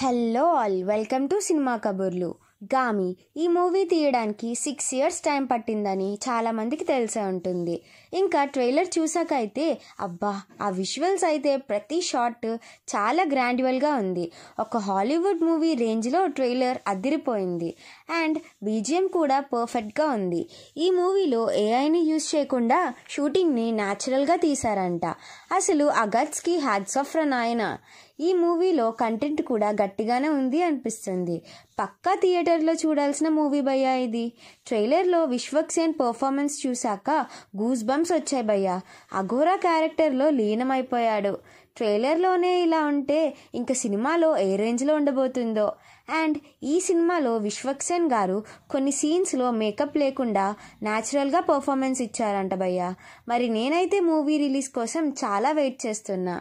hello all welcome to cinema కబుర్లు గామి ఈ movie తీయడానికి సిక్స్ ఇయర్స్ టైం పట్టిందని చాలామందికి తెలిసే ఉంటుంది ఇంకా ట్రైలర్ చూసాక అయితే అబ్బా ఆ విజువల్స్ అయితే ప్రతి షాట్ చాలా గ్రాండ్యువల్గా ఉంది ఒక హాలీవుడ్ మూవీ రేంజ్లో ట్రైలర్ అదిరిపోయింది అండ్ బీజిఎం కూడా పర్ఫెక్ట్గా ఉంది ఈ మూవీలో ఏఐని యూజ్ చేయకుండా షూటింగ్ని న్యాచురల్గా తీశారంట అసలు ఆ గట్స్కి ఆఫ్ రన్ ఆయన ఈ మూవీలో కంటెంట్ కూడా గట్టిగానే ఉంది అనిపిస్తుంది పక్కా థియేటర్లో చూడాల్సిన మూవీ భయ్యా ఇది ట్రైలర్లో విశ్వక్సేన్ పర్ఫార్మెన్స్ చూశాక గూస్ బంప్స్ వచ్చాయి భయ్యా అఘోరా క్యారెక్టర్లో లీనమైపోయాడు ట్రైలర్లోనే ఇలా ఉంటే ఇంకా సినిమాలో ఏ రేంజ్లో ఉండబోతుందో అండ్ ఈ సినిమాలో విశ్వక్సేన్ గారు కొన్ని సీన్స్లో మేకప్ లేకుండా న్యాచురల్గా పర్ఫార్మెన్స్ ఇచ్చారంట భయ్య మరి నేనైతే మూవీ రిలీజ్ కోసం చాలా వెయిట్ చేస్తున్నా